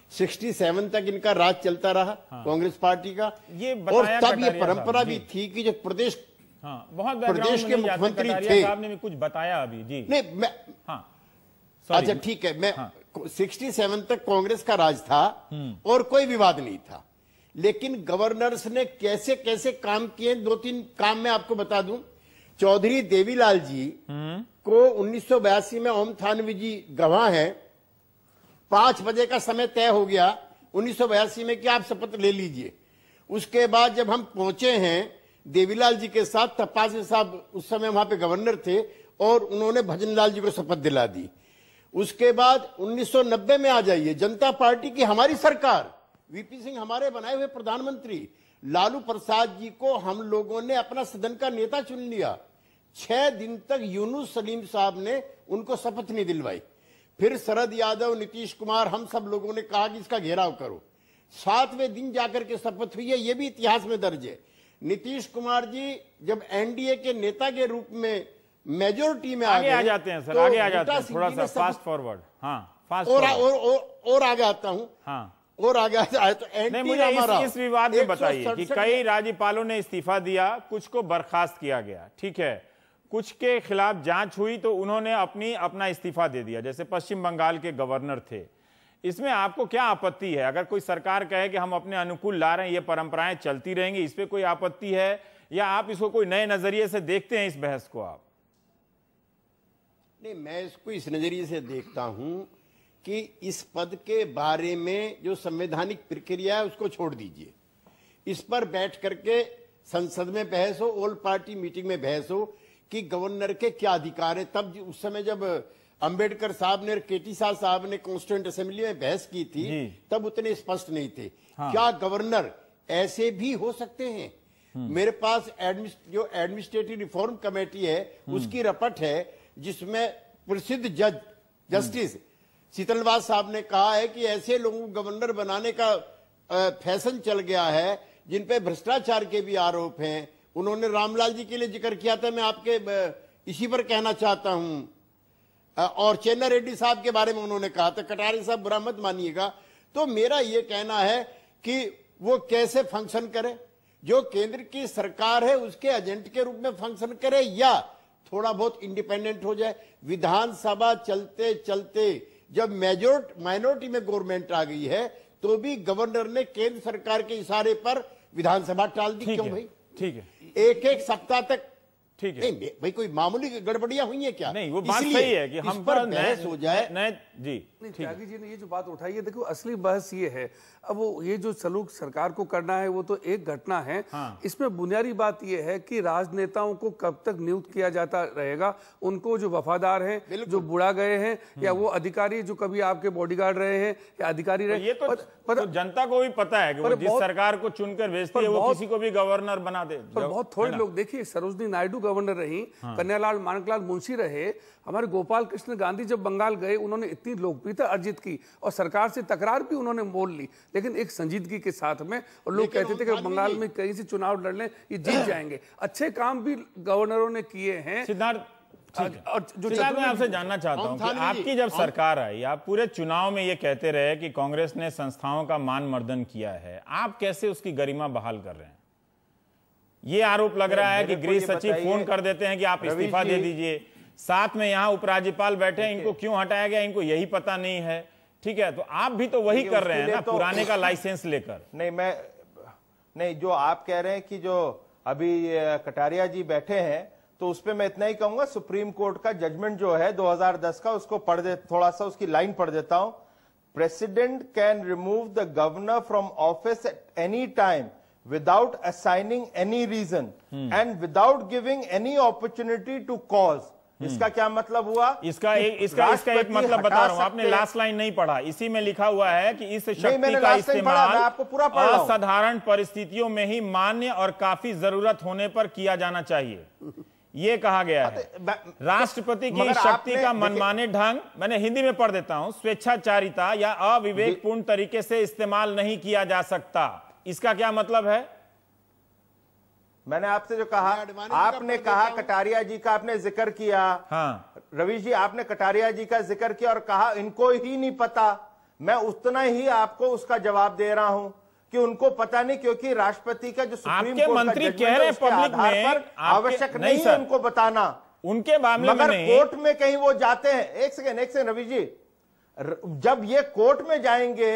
तक इनका राज चलता रहा हाँ। कांग्रेस पार्टी का ये और तब ये परंपरा भी थी कि जो प्रदेश हाँ, बहुत प्रदेश के मुख्यमंत्री थे आपने कुछ बताया अभी जी नहीं मैं हाँ, अच्छा ठीक है मैं हाँ, तक कांग्रेस का राज था हम्म। और कोई विवाद नहीं था लेकिन गवर्नर्स ने कैसे कैसे काम किए दो तीन काम मैं आपको बता दूं चौधरी देवीलाल जी हम्म। को उन्नीस में ओम थानवी जी गवाह हैं पांच बजे का समय तय हो गया उन्नीस में कि आप शपथ ले लीजिए उसके बाद जब हम पहुंचे हैं देवीलाल जी के साथ तपासी साहब उस समय वहां पे गवर्नर थे और उन्होंने भजनलाल जी को शपथ दिला दी उसके बाद 1990 में आ जाइए जनता पार्टी की हमारी सरकार वीपी सिंह हमारे बनाए हुए प्रधानमंत्री लालू प्रसाद जी को हम लोगों ने अपना सदन का नेता चुन लिया छह दिन तक यूनुस सलीम साहब ने उनको शपथ नहीं दिलवाई फिर शरद यादव नीतीश कुमार हम सब लोगों ने कहा कि इसका घेराव करो सातवें दिन जाकर के शपथ हुई है ये भी इतिहास में दर्ज है नीतीश कुमार जी जब एनडीए के नेता के रूप में मेजोरिटी में आगे आ जाते हैं सर तो आगे आ जाते हैं थोड़ा सा फास्ट फॉरवर्ड हाँ फास्ट और, और, और, और आगे आता हूँ हाँ और आगे आए तो मुझे इस, इस विवाद में बताइए कि कई राज्यपालों ने इस्तीफा दिया कुछ को बर्खास्त किया गया ठीक है कुछ के खिलाफ जांच हुई तो उन्होंने अपनी अपना इस्तीफा दे दिया जैसे पश्चिम बंगाल के गवर्नर थे इसमें आपको क्या आपत्ति है अगर कोई सरकार कहे कि हम अपने अनुकूल ला रहे हैं ये परंपराएं चलती रहेंगी इस पर कोई आपत्ति है या आप इसको कोई नए नजरिए से देखते हैं इस बहस को आप नहीं मैं इसको इस नजरिए से देखता हूं कि इस पद के बारे में जो संवैधानिक प्रक्रिया है उसको छोड़ दीजिए इस पर बैठ करके संसद में बहस हो ऑल पार्टी मीटिंग में बहस हो कि गवर्नर के क्या अधिकार है तब उस समय जब अंबेडकर साहब ने और केटी शाह साहब ने कॉन्स्टिट्यूंट असेंबली में बहस की थी तब उतने स्पष्ट नहीं थे हाँ। क्या गवर्नर ऐसे भी हो सकते हैं हम्म। मेरे पास जो एडमिनिस्ट्रेटिव रिफॉर्म कमेटी है हम्म। उसकी रपट है जिसमें प्रसिद्ध जज जस्टिस शीतलवास साहब ने कहा है कि ऐसे लोगों को गवर्नर बनाने का फैशन चल गया है जिन पे भ्रष्टाचार के भी आरोप हैं उन्होंने रामलाल जी के लिए जिक्र किया था मैं आपके इसी पर कहना चाहता हूं और चेन्ना रेड्डी साहब के बारे में उन्होंने कहा था कटारे साहब बुरा मत मानिएगा तो मेरा ये कहना है कि वो कैसे फंक्शन करे जो केंद्र की सरकार है उसके एजेंट के रूप में फंक्शन करे या थोड़ा बहुत इंडिपेंडेंट हो जाए विधानसभा चलते चलते जब मेजोरिटी माइनॉरिटी में गवर्नमेंट आ गई है तो भी गवर्नर ने केंद्र सरकार के इशारे पर विधानसभा टाल दी क्यों भाई ठीक है एक एक सप्ताह तक ठीक है नहीं भाई कोई मामूली गड़बड़ियां हुई है क्या नहीं वो बात सही है कि हम पर बहस हो जाए जी नहीं त्यागी जी ने ये जो बात उठाई है देखो असली बहस ये है अब वो ये जो सलूक सरकार को करना है वो तो एक घटना है हाँ। इसमें बुनियादी बात यह है कि राजनेताओं को कब तक नियुक्त किया जाता रहेगा उनको जो वफादार हैं जो बुढ़ा गए हैं या हम्म। वो अधिकारी जो कभी आपके बॉडीगार्ड रहे हैं या अधिकारी रहे तो ये तो, पर, पर, तो जनता को भी पता है कि वो जिस सरकार को चुनकर भेजती है वो किसी को भी गवर्नर बना दे पर बहुत थोड़े लोग देखिए सरोजनी नायडू गवर्नर रही हाँ। कन्यालाल मानकलाल मुंशी रहे हमारे गोपाल कृष्ण गांधी जब बंगाल गए उन्होंने इतनी लोकप्रियता अर्जित की और सरकार से तकरार भी उन्होंने मोल ली लेकिन एक संजीदगी के साथ में और लोग कहते थे कि बंगाल में कहीं से चुनाव लड़ लें ये जीत जाएंगे अच्छे काम भी गवर्नरों ने किए हैं सिद्धार्थ और जो मैं आपसे जानना चाहता हूँ कि आपकी जब सरकार आई आप पूरे चुनाव में ये कहते रहे कि कांग्रेस ने संस्थाओं का मान मर्दन किया है आप कैसे उसकी गरिमा बहाल कर रहे हैं ये आरोप लग रहा है कि गृह सचिव फोन कर देते हैं कि आप इस्तीफा दे दीजिए साथ में यहाँ उपराज्यपाल बैठे इनको क्यों हटाया गया इनको यही पता नहीं है ठीक है तो आप भी तो वही कर रहे हैं ना तो, पुराने का लाइसेंस लेकर नहीं मैं नहीं जो आप कह रहे हैं कि जो अभी कटारिया जी बैठे हैं तो उस पर मैं इतना ही कहूंगा सुप्रीम कोर्ट का जजमेंट जो है 2010 का उसको पढ़ दे थोड़ा सा उसकी लाइन पढ़ देता हूं president can remove the governor from office at any time without assigning any reason and without giving any opportunity to cause hmm. इसका क्या मतलब हुआ इसका एक, इसका इसका एक मतलब बता रहा हूँ आपने लास्ट लाइन नहीं पढ़ा इसी में लिखा हुआ है कि इस शक्ति का इस्तेमाल आपको पूरा असाधारण परिस्थितियों में ही मान्य और काफी जरूरत होने पर किया जाना चाहिए ये कहा गया है राष्ट्रपति की शक्ति का मनमाने ढंग मैंने हिंदी में पढ़ देता हूँ स्वेच्छाचारिता या अविवेकपूर्ण तरीके से इस्तेमाल नहीं किया जा सकता इसका क्या मतलब है मैंने आपसे जो कहा आपने कहा कटारिया जी का आपने जिक्र किया हाँ रवि जी आपने कटारिया जी का जिक्र किया और कहा इनको ही नहीं पता मैं उतना ही आपको उसका जवाब दे रहा हूं कि उनको पता नहीं क्योंकि राष्ट्रपति का जो सुप्रीम कोर्ट मंत्री कह रहे हैं पब्लिक में आवश्यक नहीं है उनको बताना उनके मामले मगर कोर्ट में कहीं वो जाते हैं एक सेकेंड एक सेकेंड रवि जी जब ये कोर्ट में जाएंगे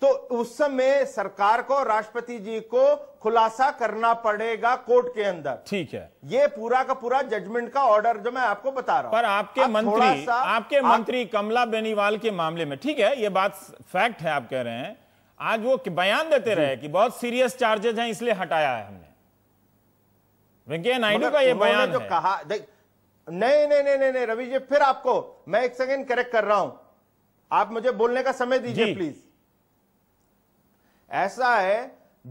तो उस समय सरकार को राष्ट्रपति जी को खुलासा करना पड़ेगा कोर्ट के अंदर ठीक है ये पूरा का पूरा जजमेंट का ऑर्डर जो मैं आपको बता रहा हूं पर आपके आप मंत्री आपके आप... मंत्री कमला बेनीवाल के मामले में ठीक है ये बात फैक्ट है आप कह रहे हैं आज वो बयान देते रहे कि बहुत सीरियस चार्जेज हैं इसलिए हटाया है हमने वेंकैया नायडू का ये बयान जो कहा नहीं नहीं नहीं नहीं रवि जी फिर आपको मैं एक सेकेंड करेक्ट कर रहा हूं आप मुझे बोलने का समय दीजिए प्लीज ऐसा है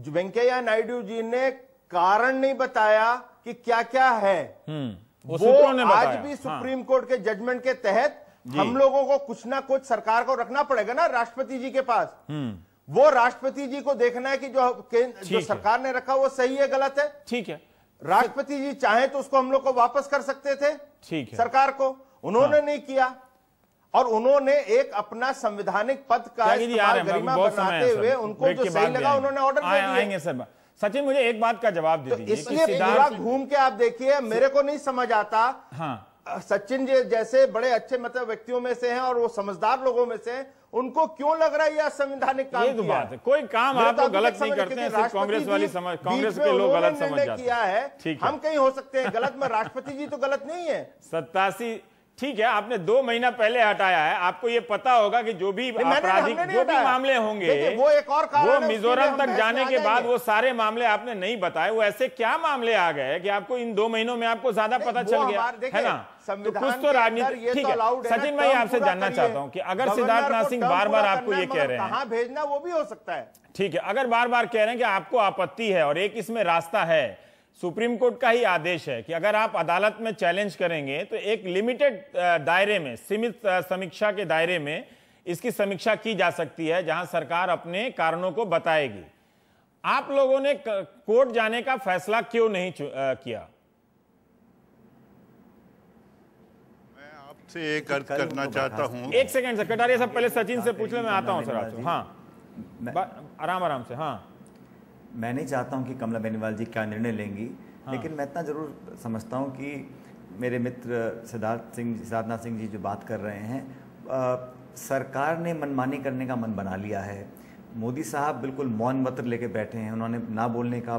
वेंकैया नायडू जी ने कारण नहीं बताया कि क्या क्या है हम्म, वो, वो ने आज भी हाँ। सुप्रीम कोर्ट के जजमेंट के तहत हम लोगों को कुछ ना कुछ सरकार को रखना पड़ेगा ना राष्ट्रपति जी के पास हम्म। वो राष्ट्रपति जी को देखना है कि जो जो सरकार ने रखा वो सही है गलत है ठीक है राष्ट्रपति जी चाहे तो उसको हम लोग को वापस कर सकते थे ठीक है सरकार को उन्होंने हाँ। नहीं किया और उन्होंने एक अपना संवैधानिक पद का गरिमा बनाते हुए उनको जो सही लगा उन्होंने ऑर्डर आएंगे सर सचिन मुझे एक बात का जवाब दे तो इसलिए पूरा घूम के आप देखिए मेरे को नहीं समझ आता हाँ सचिन जी जैसे बड़े अच्छे मतलब व्यक्तियों में से हैं और वो समझदार लोगों में से हैं उनको क्यों लग रहा है यह संवैधानिक काम ये तो बात है कोई काम आप तो गलत नहीं करते हैं कांग्रेस वाली समझ कांग्रेस के लोग गलत समझ जाते हैं हम कहीं हो सकते हैं गलत में राष्ट्रपति जी तो गलत नहीं है सत्तासी ठीक है आपने दो महीना पहले हटाया है आपको ये पता होगा कि जो भी आपराधिक जो भी मामले होंगे वो एक और वो मिजोरम तक जाने के बाद वो सारे मामले आपने नहीं बताए वो ऐसे क्या मामले आ गए कि आपको इन दो महीनों में आपको ज्यादा पता चल गया है ना तो कुछ तो राजनीति ठीक तो है सचिन भाई आपसे जानना चाहता हूँ कि अगर सिद्धार्थनाथ सिंह बार बार आपको ये कह मतलब रहे हैं भेजना वो भी हो सकता है ठीक है अगर बार बार कह रहे हैं कि आपको आपत्ति है और एक इसमें रास्ता है सुप्रीम कोर्ट का ही आदेश है कि अगर आप अदालत में चैलेंज करेंगे तो एक लिमिटेड दायरे में सीमित समीक्षा के दायरे में इसकी समीक्षा की जा सकती है जहां सरकार अपने कारणों को बताएगी आप लोगों ने कोर्ट जाने का फैसला क्यों नहीं किया मैं आपसे एक अर्थ करना चाहता हूं एक सेकंड सर कटारिया साहब पहले सचिन से पूछ ले मैं आता हूं सर आपसे हाँ आराम आराम से हाँ मैं नहीं चाहता हूँ कि कमला बेनीवाल जी क्या निर्णय लेंगी हाँ। लेकिन मैं इतना ज़रूर समझता हूँ कि मेरे मित्र सिद्धार्थ सिंह सिद्धार्थनाथ सिंह जी जो बात कर रहे हैं आ, सरकार ने मनमानी करने का मन बना लिया है मोदी साहब बिल्कुल मौन मत्र लेके बैठे हैं उन्होंने ना बोलने का आ,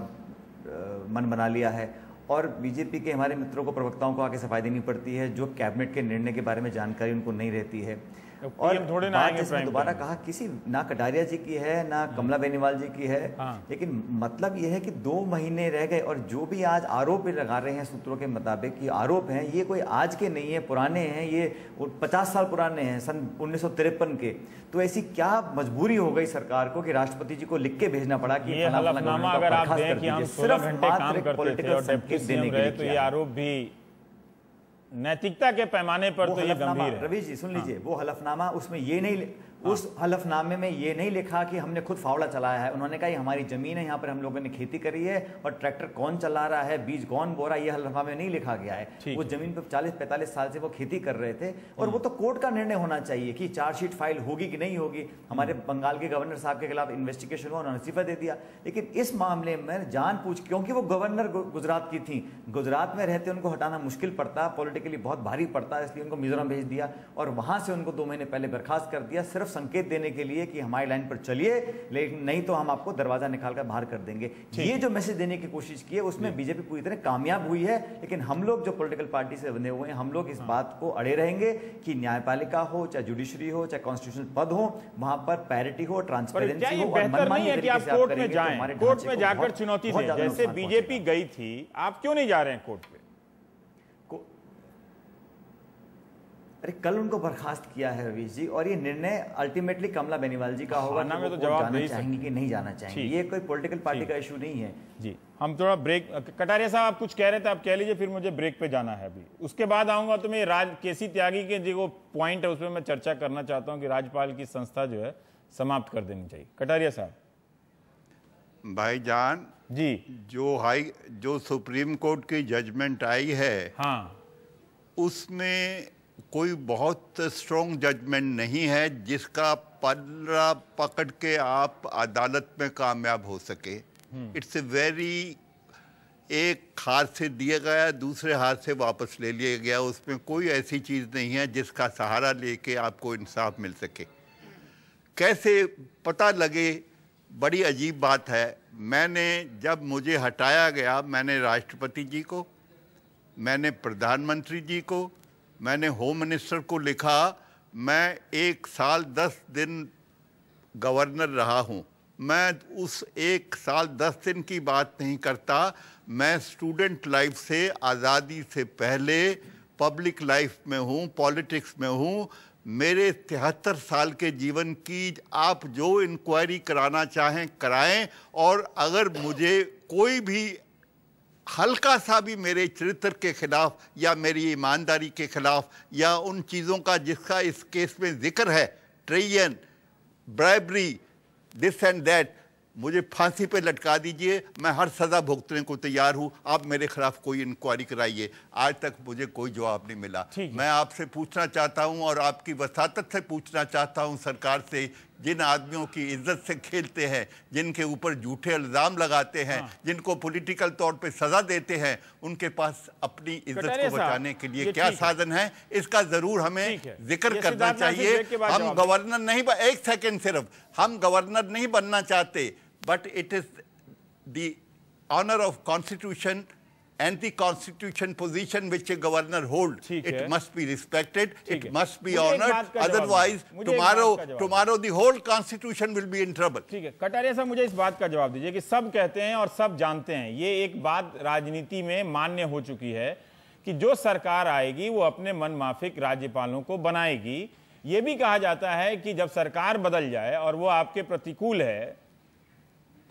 मन बना लिया है और बीजेपी के हमारे मित्रों को प्रवक्ताओं को आके सफाई देनी पड़ती है जो कैबिनेट के निर्णय के बारे में जानकारी उनको नहीं रहती है और थोड़े ना आएंगे दोबारा कहा किसी ना कटारिया जी की है ना हाँ। कमला बेनीवाल जी की है हाँ। लेकिन मतलब यह है कि दो महीने रह गए और जो भी आज आरोप लगा रहे हैं सूत्रों के मुताबिक कि आरोप हैं ये कोई आज के नहीं है पुराने हैं ये पचास साल पुराने हैं सन उन्नीस के तो ऐसी क्या मजबूरी हो गई सरकार को कि राष्ट्रपति जी को लिख के भेजना पड़ा कि सिर्फ घंटे तो आरोप भी नैतिकता के पैमाने पर तो ये गंभीर है रवि जी सुन लीजिए हाँ। वो हलफनामा उसमें ये नहीं हाँ। उस हलफनामे में ये नहीं लिखा कि हमने खुद फावड़ा चलाया है उन्होंने कहा ये हमारी ज़मीन है यहाँ पर हम लोगों ने खेती करी है और ट्रैक्टर कौन चला रहा है बीज कौन बो रहा है ये हलफनामे नहीं लिखा गया है वो ज़मीन पर चालीस पैंतालीस साल से वो खेती कर रहे थे और वो हम्म। तो कोर्ट का निर्णय होना चाहिए कि चार्जशीट फाइल होगी कि नहीं होगी हमारे हम्म। बंगाल के गवर्नर साहब के खिलाफ इन्वेस्टिगेशन हुआ उन्होंने इस्तीफा दे दिया लेकिन इस मामले में जान पूछ क्योंकि वो गवर्नर गुजरात की थी गुजरात में रहते उनको हटाना मुश्किल पड़ता पॉलिटिकली बहुत भारी पड़ता इसलिए उनको मिजोरम भेज दिया और वहां से उनको दो महीने पहले बर्खास्त कर दिया सिर्फ संकेत देने के लिए कि हमारी लाइन पर चलिए लेकिन नहीं तो हम आपको दरवाजा निकाल कर बाहर कर देंगे ये जो मैसेज देने की कोशिश की है उसमें बीजेपी पूरी तरह कामयाब हुई है लेकिन हम लोग जो पोलिटिकल पार्टी से बने हुए हैं हम लोग इस हाँ। बात को अड़े रहेंगे कि न्यायपालिका हो चाहे जुडिशरी हो चाहे कॉन्स्टिट्यूशन पद हो वहां पर पैरिटी हो ट्रांसपेरेंसी हो कोर्ट में तो जाकर चुनौती जैसे बीजेपी गई थी आप क्यों नहीं जा रहे हैं कोर्ट में अरे कल उनको बर्खास्त किया है रवीश जी और ये निर्णय अल्टीमेटली कमला बेनीवाल जी का होगा ना तो जवाब जाना चाहेंगे कि नहीं जाना चाहेंगे ये कोई पॉलिटिकल पार्टी का इशू नहीं है जी हम थोड़ा ब्रेक कटारिया साहब आप कुछ कह रहे थे तो आप कह लीजिए फिर मुझे ब्रेक पे जाना है अभी उसके बाद आऊंगा तो मैं राज के त्यागी के जो पॉइंट है उसमें मैं चर्चा करना चाहता हूँ कि राज्यपाल की संस्था जो है समाप्त कर देनी चाहिए कटारिया साहब भाई जान जी जो हाई जो सुप्रीम कोर्ट की जजमेंट आई है हाँ उसमें कोई बहुत स्ट्रॉन्ग जजमेंट नहीं है जिसका पल्ला पकड़ के आप अदालत में कामयाब हो सके इट्स ए वेरी एक हाथ से दिया गया दूसरे हाथ से वापस ले लिया गया उसमें कोई ऐसी चीज़ नहीं है जिसका सहारा लेके आपको इंसाफ मिल सके कैसे पता लगे बड़ी अजीब बात है मैंने जब मुझे हटाया गया मैंने राष्ट्रपति जी को मैंने प्रधानमंत्री जी को मैंने होम मिनिस्टर को लिखा मैं एक साल दस दिन गवर्नर रहा हूँ मैं उस एक साल दस दिन की बात नहीं करता मैं स्टूडेंट लाइफ से आज़ादी से पहले पब्लिक लाइफ में हूँ पॉलिटिक्स में हूँ मेरे तिहत्तर साल के जीवन की आप जो इंक्वायरी कराना चाहें कराएं और अगर मुझे कोई भी हल्का सा भी मेरे चरित्र के ख़िलाफ़ या मेरी ईमानदारी के ख़िलाफ़ या उन चीज़ों का जिसका इस केस में जिक्र है train bribery this and that मुझे फांसी पे लटका दीजिए मैं हर सज़ा भुगतने को तैयार हूँ आप मेरे खिलाफ कोई इंक्वायरी कराइए आज तक मुझे कोई जवाब नहीं मिला मैं आपसे पूछना चाहता हूँ और आपकी वसात से पूछना चाहता हूँ सरकार से जिन आदमियों की इज्जत से खेलते हैं जिनके ऊपर झूठे इल्ज़ाम लगाते हैं हाँ। जिनको पॉलिटिकल तौर पे सज़ा देते हैं उनके पास अपनी इज्जत को बचाने के लिए क्या साधन है इसका ज़रूर हमें जिक्र करना चाहिए हम गवर्नर नहीं एक सेकेंड सिर्फ हम गवर्नर नहीं बनना चाहते but it is the honour of constitution anti constitution position which a governor hold it must be respected it must be honoured otherwise tomorrow tomorrow the whole constitution will be in trouble ठीक है कटारिया साहब मुझे इस बात का जवाब दीजिए कि सब कहते हैं और सब जानते हैं ये एक बात राजनीति में मान्य हो चुकी है कि जो सरकार आएगी वो अपने मन माफिक राज्यपालों को बनाएगी ये भी कहा जाता है कि जब सरकार बदल जाए और वो आपके प्रतिकूल है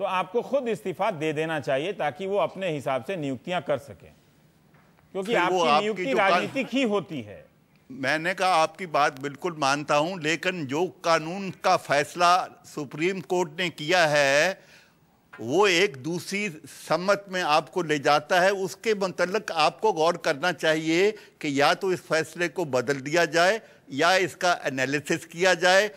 तो आपको खुद इस्तीफा दे देना चाहिए ताकि वो अपने हिसाब से नियुक्तियां कर सके क्योंकि आपकी नियुक्ति राजनीतिक ही होती है मैंने कहा आपकी बात बिल्कुल मानता हूं लेकिन जो कानून का फैसला सुप्रीम कोर्ट ने किया है वो एक दूसरी सम्मत में आपको ले जाता है उसके मतलब आपको गौर करना चाहिए कि या तो इस फैसले को बदल दिया जाए या इसका एनालिसिस किया जाए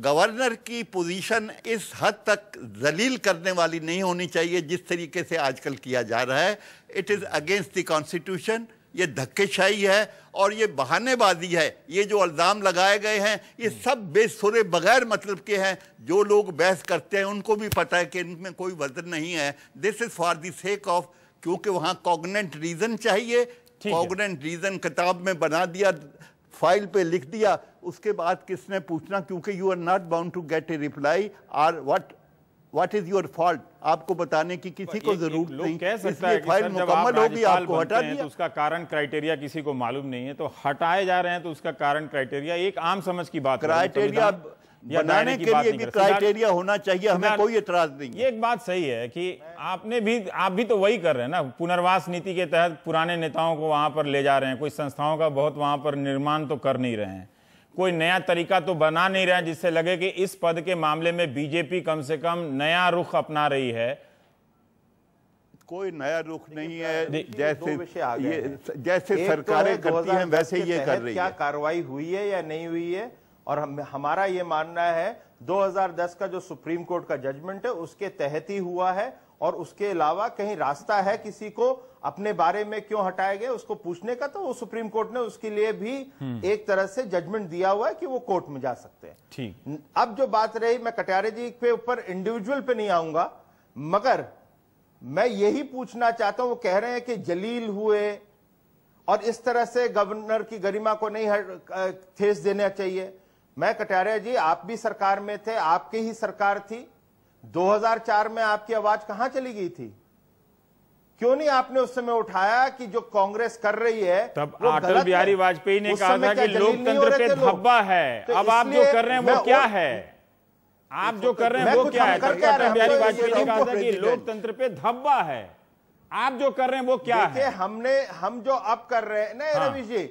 गवर्नर की पोजीशन इस हद तक जलील करने वाली नहीं होनी चाहिए जिस तरीके से आजकल किया जा रहा है it is against the constitution ये धक्केशाही है और ये बहानेबाजी है ये जो अल्ज़ाम लगाए गए हैं ये हम्म। सब बेसुरे बगैर मतलब के हैं जो लोग बहस करते हैं उनको भी पता है कि इनमें कोई वजन नहीं है this is for the sake of क्योंकि वहाँ कॉगनेंट रीज़न चाहिए कॉगनेंट रीज़न किताब में बना दिया फाइल पे लिख दिया उसके बाद किसने पूछना क्योंकि you are not bound to get a reply or what what is your fault आपको बताने की किसी को जरूरत नहीं इसलिए फाइल मुकम्मल होगी आपको हटा दिया तो उसका कारण क्राइटेरिया किसी को मालूम नहीं है तो हटाए जा रहे हैं तो उसका कारण क्राइटेरिया एक आम समझ की बात क्राइटेरिया बनाने के लिए भी क्राइटेरिया होना चाहिए हमें कोई एतराज नहीं ये एक बात सही है कि आपने भी आप भी तो वही कर रहे हैं ना पुनर्वास नीति के तहत पुराने नेताओं को वहां पर ले जा रहे हैं कोई संस्थाओं का बहुत वहां पर निर्माण तो कर नहीं रहे हैं कोई नया तरीका तो बना नहीं रहे जिससे लगे कि इस पद के मामले में बीजेपी कम से कम नया रुख अपना रही है कोई नया रुख नहीं तो है जैसे ये जैसे तो सरकारें करती हैं वैसे ये कर रही है क्या कार्रवाई हुई है या नहीं हुई है और हम हमारा ये मानना है 2010 का जो सुप्रीम कोर्ट का जजमेंट है उसके तहत ही हुआ है और उसके अलावा कहीं रास्ता है किसी को अपने बारे में क्यों हटाया गया उसको पूछने का तो वो सुप्रीम कोर्ट ने उसके लिए भी हम्म। एक तरह से जजमेंट दिया हुआ है कि वो कोर्ट में जा सकते हैं ठीक अब जो बात रही मैं कटियारे जी के ऊपर इंडिविजुअल पे नहीं आऊंगा मगर मैं यही पूछना चाहता हूं वो कह रहे हैं कि जलील हुए और इस तरह से गवर्नर की गरिमा को नहीं ठेस देना चाहिए मैं कटारिया जी आप भी सरकार में थे आपकी ही सरकार थी 2004 में आपकी आवाज कहां चली गई थी क्यों नहीं आपने उस समय उठाया कि जो कांग्रेस कर रही है तब अटल बिहारी वाजपेयी ने कहा था कि लोकतंत्र पे धब्बा है तो अब आप जो कर रहे हैं वो क्या है आप जो कर रहे हैं वो क्या है अटल बिहारी तो वाजपेयी ने कहा था कि लोकतंत्र पे धब्बा है आप जो कर रहे हैं वो क्या है हमने हम जो अब कर रहे हैं नवीश हाँ। जी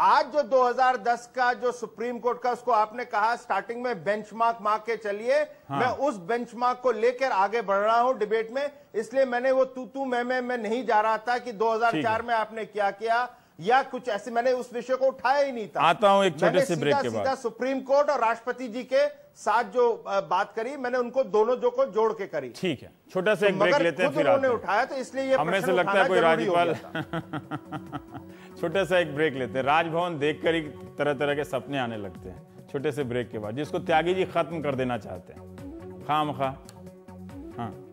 आज जो 2010 का जो सुप्रीम कोर्ट का उसको आपने कहा स्टार्टिंग में बेंचमार्क मार्क के चलिए हाँ। मैं उस बेंचमार्क को लेकर आगे बढ़ रहा हूं डिबेट में इसलिए मैंने वो तू तू मैं मैं मैं नहीं जा रहा था कि 2004 में आपने क्या किया या कुछ ऐसे मैंने उस विषय को उठाया ही नहीं था आता हूं एक छोटे से ब्रेक के बाद सुप्रीम कोर्ट और राष्ट्रपति जी के साथ जो बात करी मैंने उनको दोनों जो को जोड़ के करी ठीक है छोटा सा तो एक ब्रेक लेते हैं फिर उन्होंने उठाया तो इसलिए ये हमें से लगता है कोई राज्यपाल छोटा सा एक ब्रेक लेते हैं राजभवन देखकर ही तरह तरह के सपने आने लगते हैं छोटे से ब्रेक के बाद जिसको त्यागी जी खत्म कर देना चाहते हैं खाम खा हाँ